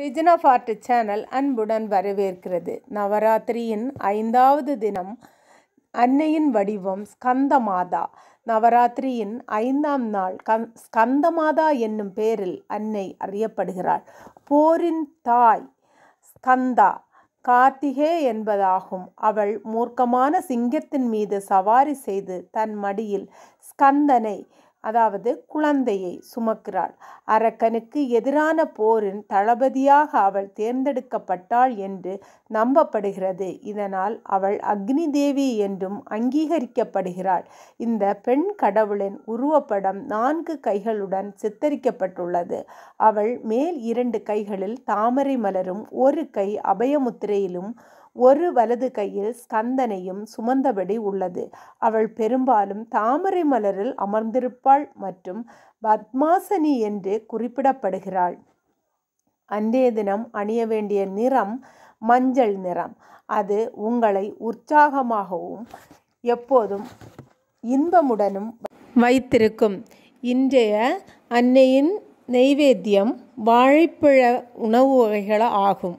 region of art channel அன்புடன் வரவேற்கிறது நவராத்திரியின் ஐந்தாவது தினம் அன்னையின் வடிவம் ஸ்கந்தமாதா நவராத்திரியின் ஐந்தாம் நாள் கந் ஸ்கந்தமாதா என்னும் பேரில் அன்னை அறியப்படுகிறாள் போரின் தாய் ஸ்கந்தா கார்த்திகே என்பதாகும் அவள் மூர்க்கமான சிங்கத்தின் மீது சவாரி செய்து தன் மடியில் ஸ்கந்தனை அதாவது குழந்தையை சுமக்கிறாள் அரக்கனுக்கு எதிரான போரின் தளபதியாக அவள் தேர்ந்தெடுக்கப்பட்டாள் என்று நம்பப்படுகிறது இதனால் அவள் அக்னி தேவி என்றும் அங்கீகரிக்கப்படுகிறாள் இந்த பெண் கடவுளின் உருவப்படம் நான்கு கைகளுடன் சித்தரிக்கப்பட்டுள்ளது அவள் மேல் இரண்டு கைகளில் தாமரை மலரும் ஒரு கை அபயமுத்திரையிலும் ஒரு வலது கையில் ஸ்கந்தனையும் சுமந்தபடி உள்ளது அவள் பெரும்பாலும் தாமரை மலரில் அமர்ந்திருப்பாள் மற்றும் பத்மாசனி என்று குறிப்பிடப்படுகிறாள் அன்றைய தினம் அணிய வேண்டிய நிறம் மஞ்சள் நிறம் அது உங்களை உற்சாகமாகவும் எப்போதும் இன்பமுடனும் வைத்திருக்கும் இன்றைய அன்னையின் நெய்வேத்தியம் வாழைப்பழ உணவு வகைகள் ஆகும்